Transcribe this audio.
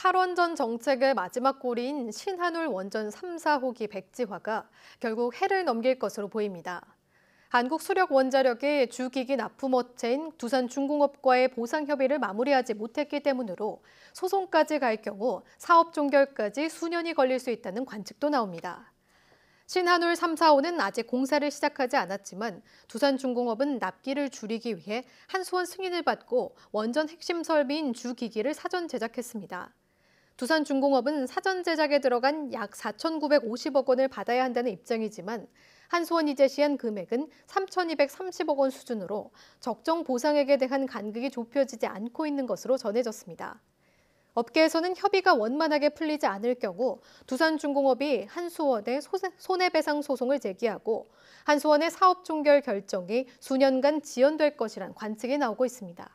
탈원전 정책의 마지막 골인 신한울 원전 3, 사호기 백지화가 결국 해를 넘길 것으로 보입니다. 한국수력원자력의 주기기 납품업체인 두산중공업과의 보상협의를 마무리하지 못했기 때문으로 소송까지 갈 경우 사업 종결까지 수년이 걸릴 수 있다는 관측도 나옵니다. 신한울 3, 4호는 아직 공사를 시작하지 않았지만 두산중공업은 납기를 줄이기 위해 한수원 승인을 받고 원전 핵심 설비인 주기기를 사전 제작했습니다. 두산중공업은 사전 제작에 들어간 약 4,950억 원을 받아야 한다는 입장이지만 한수원이 제시한 금액은 3,230억 원 수준으로 적정 보상액에 대한 간극이 좁혀지지 않고 있는 것으로 전해졌습니다. 업계에서는 협의가 원만하게 풀리지 않을 경우 두산중공업이 한수원에 손해배상 소송을 제기하고 한수원의 사업 종결 결정이 수년간 지연될 것이란 관측이 나오고 있습니다.